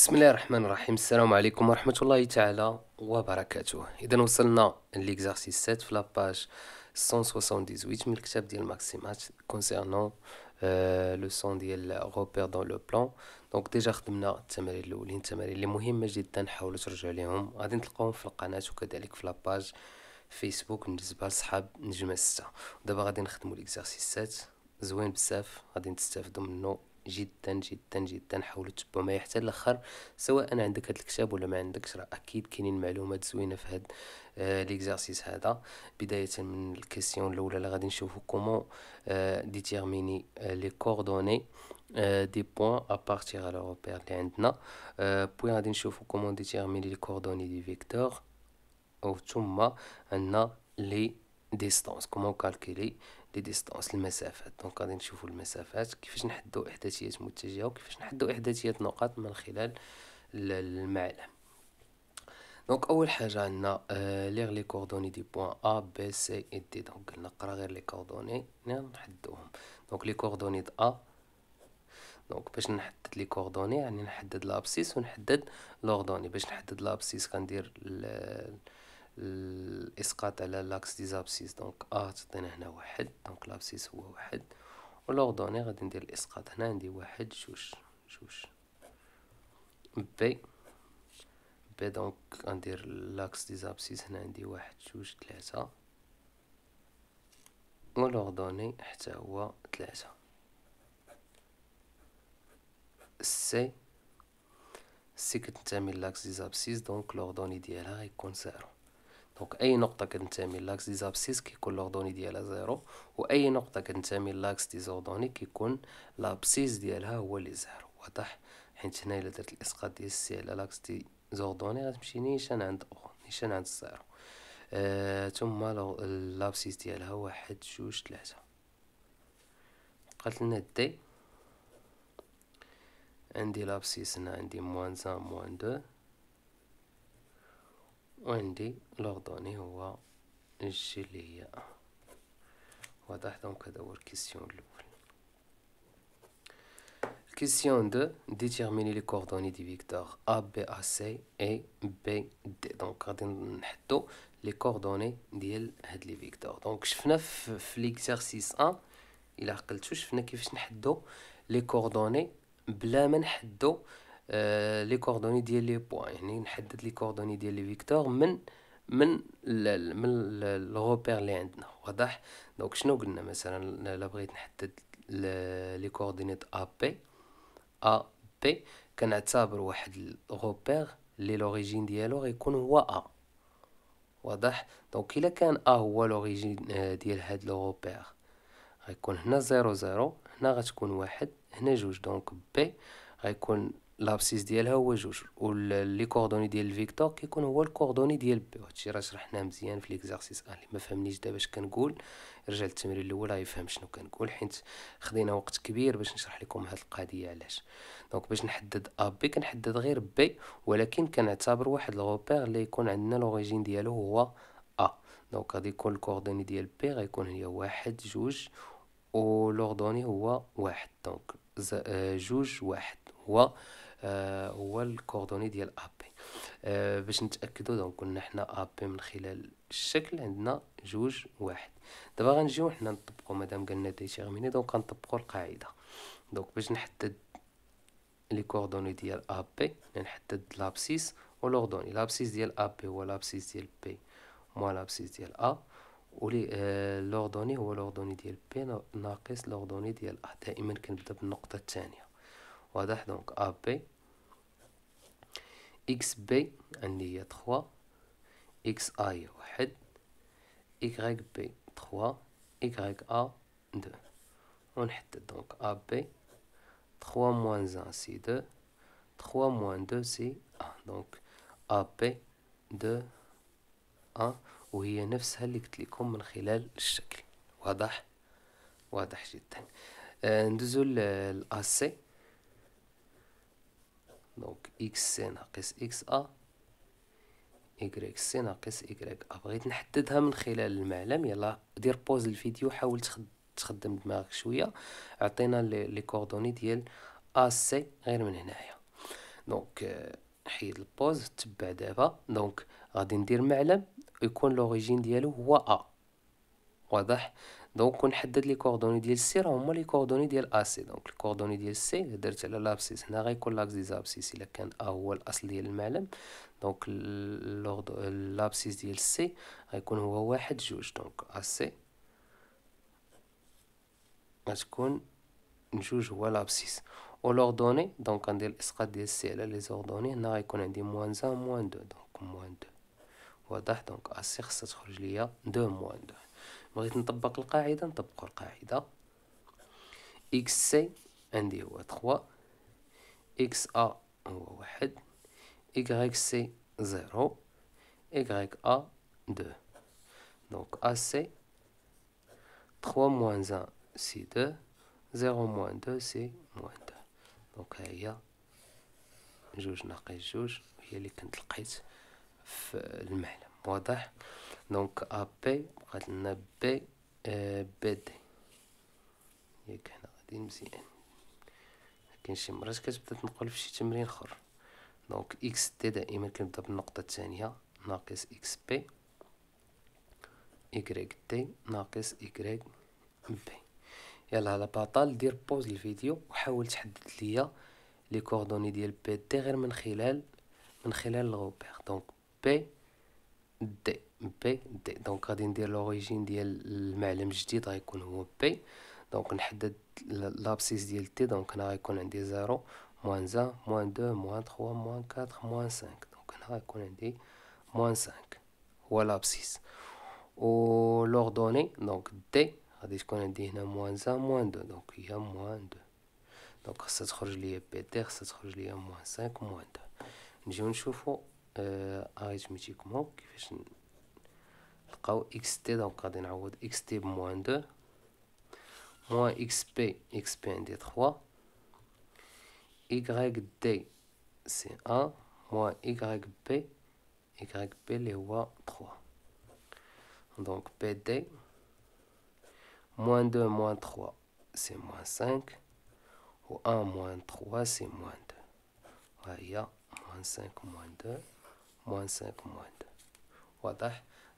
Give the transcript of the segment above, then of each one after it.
بسم الله الرحمن الرحيم السلام عليكم ورحمة الله تعالى وبركاته إذا وصلنا ليكزارسيس 7 في لاباج 178 من الكتاب ديال ماكسيمات كونسيرنون لو سون ديال روبير دون لو بلان دونك ديجا خدمنا التمارين الاولين التمارين اللي مهمه جدا حاولوا ترجعوا ليهم غادي نلقاوهم في القناه وكذلك في لاباج فيسبوك بالنسبه لصحاب نجمه 6 دابا غادي نخدموا ليكزارسيس 7 زوين بزاف غادي تستافدوا منه جدا جدا جدا حاولوا تبعوا معايا حتى الاخر سواء عندك هذا الكتاب ولا ما عندكش راه اكيد كاينين معلومات زوينه في هذا ليكزارسيس آه، هذا بدايه من الكيسيون الاولى اللي غادي نشوفوا كومون ديتيرميني لي كوردوني دي بوين ا بارتير على روبير اللي عندنا بوين غادي نشوفوا كومون ديتيرميني لي كوردوني دي فيكتور او ثم عندنا لي ديستونس كومون كالكولي لي ديستونس المسافات دونك غادي نشوفو المسافات كيفاش نحدو احداثيات متجهه وكيفاش نحدو احداثيات نقاط من خلال المعلم دونك اول حاجه عندنا لير آه، ليغ لي كوردوني دي بوين ا بي سي اي دي دونك قلنا قرا غير لي كوردوني نحدوهم دونك لي كوردوني د ا دونك باش نحدد لي كوردوني يعني نحدد لابسيس ونحدد لوردوني باش نحدد لابسيس كندير الاسقاط على لاكس دي زابسيس دونك ا آه، تعطينا هنا واحد دونك لابسيس هو واحد لوردوني غادي ندير الاسقاط هنا عندي واحد جوج جوج بي بي دونك غندير لاكس دي زابسيس هنا عندي واحد جوج ثلاثة لوردوني حتى هو ثلاثة سي سي كتنتمي لاكس دي زابسيس دونك لوردوني ديالها غيكون زيرو دونك اي نقطه كتنتمي لاكس دي زابسيس كيكون لوردوني ديالها زيرو واي نقطه كتنتمي لاكس دي زوردوني كيكون لابسيس ديالها هو اللي زيرو واضح حيت هنا الا درت الاسقاط ديال السي على لاكس دي زوردوني غتمشي نيشان عند او نيشان عند الزيرو آه ثم لو لابسيس ديالها واحد جوج ثلاثة بقات لنا دي عندي لابسيس هنا عندي موان زان موان دو وعندي لوردوني هو اللي الجلية واضح دونك هذا هو الكيسيون الاول الكيسيون دو ديتيرميني لي كوردوني دي فيكتور ا بي ا سي اي بي دي دونك غادي نحطو لي كوردوني ديال هاد لي فيكتور دونك شفنا في ليكزارسيس 1 الى عقلتو شفنا كيفاش نحدو لي كوردوني بلا ما نحدو آه، لي كوردوني ديال لي بوان يعني نحدد لي كوردوني ديال لي فيكتور من من الـ من الغوبير اللي عندنا واضح دونك شنو قلنا مثلا الا بغيت نحدد لي كوردينيت ا بي ا بي كنعتبر واحد الروبير لي لوريجين ديالو غيكون هو ا واضح دونك الا كان ا هو لوريجين آه، ديال هاد لوغوبير غيكون هنا زيرو زيرو هنا غتكون واحد هنا جوج دونك بي غيكون لابسيس ديالها هو جوج واللي كوردوني ديال الفيكتور كيكون هو الكوردوني ديال بي هادشي راه شرحناه مزيان في ليكزارسيس ان آه، اللي ما فهمنيش دابا اش كنقول رجع للتمرين الاول غيفهم شنو كنقول حيت خدينا وقت كبير باش نشرح لكم هاد القضيه علاش دونك باش نحدد ا بي كنحدد غير بي ولكن كنعتبر واحد لوبير اللي يكون عندنا لوريجين ديالو هو ا دونك غادي يكون الكوردوني ديال بي غيكون هي واحد جوج و لوردوني هو واحد دونك آه، جوج واحد هو هو آه، الكوردوني ديال ابي آه، باش نتاكدوا دونك قلنا حنا ابي من خلال الشكل عندنا جوج واحد دابا غنجيو حنا نطبقوا مادام قالنا ديتيرميني دونك غنطبقوا القاعده دونك باش نحدد لي كوردوني ديال ابي نحدد لابسيس ولوردوني لابسيس ديال ابي هو لابسيس ديال بي موان لابسيس ديال ا ولي آه لوردوني هو لوردوني ديال بي ناقص لوردوني ديال ا دائما كنبدا بالنقطه الثانيه واضح دونك AB XB عندي هي 3 XI واحد YB 3 YA 2 ونحدد دونك AB 3 موان 1 سي 2 3 موان دو سي 1 دونك AB 2 1 وهي نفسها اللي قلت لكم من خلال الشكل واضح واضح جدا آه، ندوزو للاسي دونك اكس سي ناقص اكس ا يكريك سي ناقص يكريك ا بغيت نحددها من خلال المعلم يلا دير بوز الفيديو حاول تخدم دماغك شويه عطينا لي كوردوني ديال ا سي غير من هنايا دونك آه، حيد البوز تبع دابا دونك غادي ندير معلم يكون لوريجين ديالو هو ا واضح دونك كون حدد لي كوردوني ديال سي راه هما لي كوردوني ديال ا سي دونك الكوردوني ديال سي درت على لابسيس هنا غيكون لاكس دي زابسيس الا كان ا هو الاصل ديال المعلم دونك لابسيس ديال سي غيكون هو واحد جوج دونك ا سي غتكون جوج هو لابسيس و لوردوني دونك غندير الاسقاط ديال سي على لي زوردوني هنا غيكون عندي موان زان موان دو دونك موان دو واضح دونك ا سي خصها تخرج ليا دو موان دو بغيت نطبق القاعدة نطبقو القاعدة إكس سي عندي هو تخوا إكس أ هو واحد إكغيك سي زيرو إكغيك أ دو دونك أ سي تخوا موان زان سي دو زيرو موان دو سي موان دو دونك ها هي جوج ناقص جوج هي اللي كنت لقيت في المعلم واضح دونك ا بي بقات لنا بي آه بي دي ياك حنا غادي مزيان كاين شي مرات كتبدا تنقل في شي تمرين اخر دونك اكس تي دائما كنبدا بالنقطه الثانيه ناقص اكس بي يكريك تي ناقص يكريك بي يلا على بطال دير بوز الفيديو وحاول تحدد ليا لي كوردوني ديال بي دي غير من خلال من خلال الغوبير دونك بي دي بي دي دونك غادي ندير لوريجين ديال المعلم الجديد غيكون هو بي دونك نحدد لابسيس ديال تي دونك هنا غيكون عندي زيرو موان زان موان دو موان تخوا موان كاتر موان سانك دونك هنا غيكون عندي موان سانك هو لابسيس و لوردوني دونك دي غادي تكون عندي هنا موان زان موان دو دونك هي موان دو دونك خاصها تخرج ليا بي تي خاصها تخرج ليا موان سانك موان دو نجيو نشوفو اريتميتيكمون آه، آه، كيفاش XT donc ordinateur xt moins 2 moins xp xp d 3 y d c'est 1 moins y p. y p 3 donc pd moins 2 moins 3 c'est moins 5 ou 1 moins 3 c'est moins 2 moins 2 moins 5 moins 2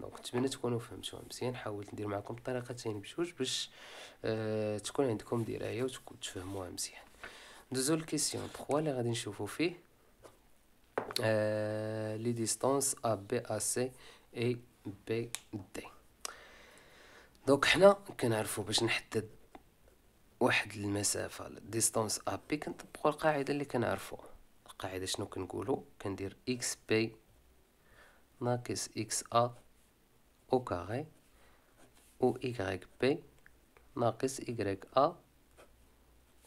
دونك نتمنى تكونوا فهمتوها مزيان حاولت ندير معكم طريقتين بجوج باش آه تكون عندكم درايه وتفهموها مزيان ندوزو لكيسيون 3 اللي غادي نشوفو فيه آه، لي ديستونس ا بي ا سي اي بي دي دونك حنا كنعرفو باش نحدد واحد المسافه ديستونس ا بي كنطبقوا القاعده اللي كنعرفو القاعده شنو كنقولو كندير اكس بي ناقص اكس ا أو كاري أو إيكغيك بي ناقص إيكغيك أ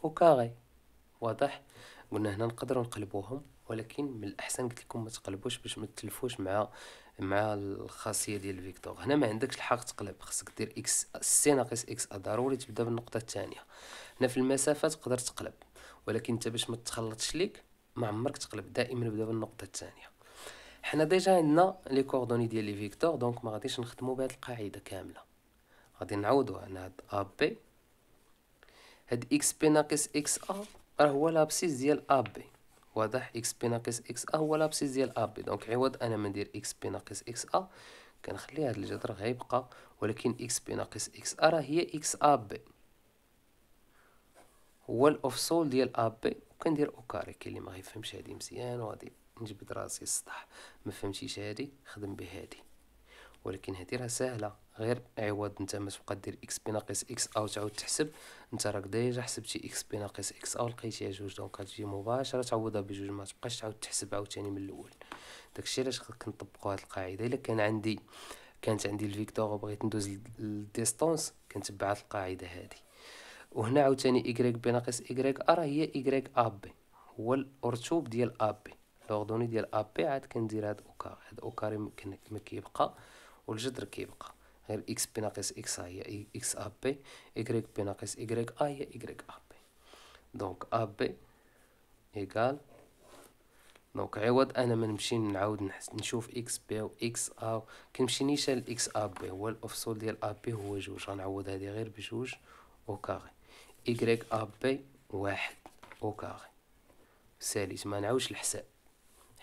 أو كاري واضح قلنا هنا نقدروا نقلبوهم ولكن من الأحسن قلت لكم ما تقلبوش باش ما تلفوش مع مع الخاصية ديال الفيكتور هنا ما عندكش الحق تقلب خاصك دير إكس سي ناقص إكس أ ضروري تبدا بالنقطة الثانية هنا في المسافة تقدر تقلب ولكن انت باش ما تخلطش ليك ما عمرك تقلب دائما بدا بالنقطة الثانية حنا ديجا عندنا لي كوردوني ديال لي فيكتور دونك ما غاديش نخدمو بهاد القاعده كامله غادي نعوضو على هاد ا بي هاد اكس بي ناقص اكس ا راه هو لابسيس ديال ا بي واضح اكس بي ناقص اكس ا هو لابسيس ديال ا بي دونك عوض انا ما ندير اكس بي ناقص اكس ا كنخلي هاد الجذر غيبقى ولكن اكس بي ناقص اكس ا راه هي اكس ا بي هو الاوفسول ديال ا بي وكندير او كاري كاين اللي ما غيفهمش هادي مزيان وغادي نجبد راسي السطح ما فهمتيش هادي خدم بهادي ولكن هادي راه ساهله غير عوض انت ما تبقى دير اكس بي ناقص اكس او تعاود تحسب انت راك ديجا حسبتي اكس بي ناقص اكس او لقيتيها جوج دونك غتجي مباشره تعوضها بجوج ما تبقاش تعاود تحسب عاوتاني من الاول داكشي علاش نطبقوا هاد القاعده الا كان عندي كانت عندي الفيكتور وبغيت ندوز للديستونس كنتبع هاد القاعده هادي وهنا عاوتاني y بي ناقص y ا راه هي y ا بي هو الارتوب ديال ا بي لوغدوني ديال ا بي عاد كندير هاد كار هاد كار ما كيبقى والجذر كيبقى غير اكس بي ناقص اكس ا هي اكس ا بي ايكغيك بي ناقص ايكغيك ا هي ايكغيك ا بي دونك ا بي ايغال دونك عوض انا ما نمشي نعاود نشوف اكس بي و اكس ا كنمشي نيشان اكس ا بي هو الافصول ديال ا بي هو جوج غنعوض هادي غير بجوج او كاري ايكغيك ا بي واحد او كاري ساليت ما نعاودش الحساب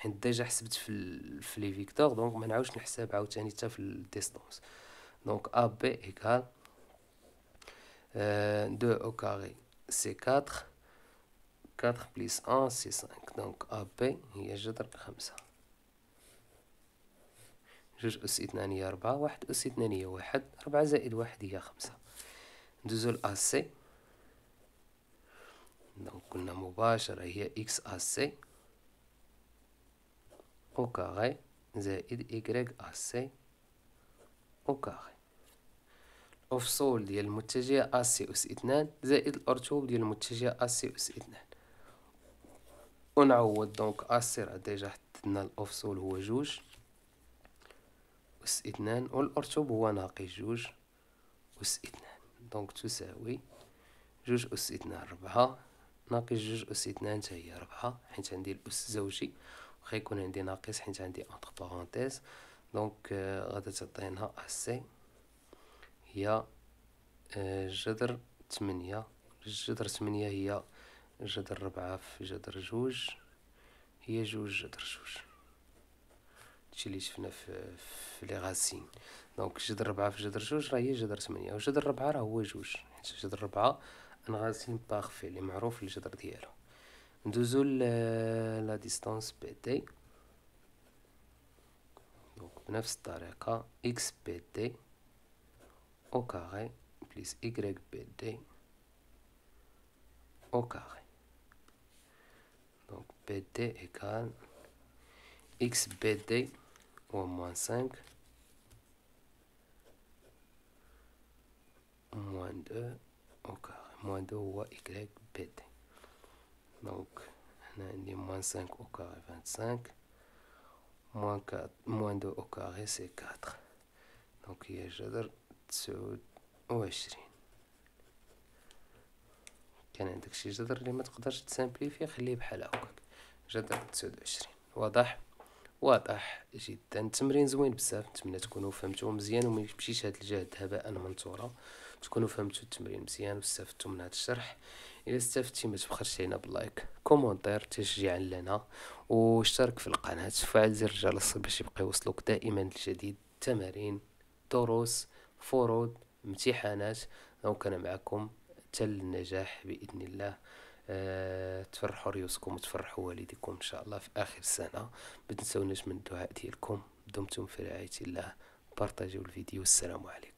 حيت ديجا حسبت في في لي فيكتور دونك ما نعاودش نحسب عاوتاني حتى في الديستونس دونك ا بي ايكال دو او كاري سي 4 4 بليس 1 سي 5 دونك ا بي هي جذر خمسة جوج أس اثنان هي ربعة واحد أس اثنان هي واحد ربعة زائد واحد هي خمسة ندوزو ل ا سي دونك قلنا مباشرة هي إكس أ سي أو كاري زائد إكراك أسي أو كاري الأفصول ديال المتجهة أسي أس اثنان زائد الأرتوب ديال المتجهة أسي أس اثنان ونعوض دونك أسي راه ديجا حددنا الأفصول هو جوج أس اثنان والأرتوب هو ناقص جوج أس اثنان دونك تساوي جوج أس اثنان ربعة ناقص جوج أس اثنان تاهي ربعة حيت عندي الأس زوجي واخا يكون عندي ناقص حيت عندي اونتر بارونتيز دونك غادا تعطينا سي هي euh, جذر تمنية جذر تمنية هي جذر ربعة في جذر جوج هي جوج جذر جوج هادشي اللي شفنا في في لي غاسين دونك جذر ربعة في جذر جوج راه هي جذر تمنية وجذر ربعة راه هو جوج حيت جذر ربعة ان غاسين باغفي اللي معروف الجذر ديالو Dezul euh, la, distance PT. Donc, 9 stareka, XPT au carré plus YPT au carré. Donc, PT égale XPT au moins 5 moins 2 au carré. Moins 2 YPT. Donc, on a dit moins 5 au carré, 25. Moins, 4, moins 2 au carré, c'est 4. Donc, هي جذر تسعود عشرين كان عندك شي جذر اللي ما تقدرش تسامبليفي خليه بحال هكاك جذر تسعود عشرين واضح واضح جدا تمرين زوين بزاف نتمنى تكونوا فهمتوه مزيان وما يمشيش هاد الجهد هباء منثورا تكونوا فهمتوا التمرين مزيان واستفدتوا من هذا الشرح الى استفدتي ما تبخلش علينا باللايك كومونتير تشجيعا لنا واشترك في القناه وفعل زر الجرس باش يبقى يوصلوك دائما الجديد تمارين دروس فروض امتحانات دونك انا معكم تل النجاح باذن الله أه، تفرحوا ريوسكم وتفرحوا والديكم ان شاء الله في اخر السنه ما تنسوناش من الدعاء ديالكم دمتم في رعايه الله بارطاجيو الفيديو والسلام عليكم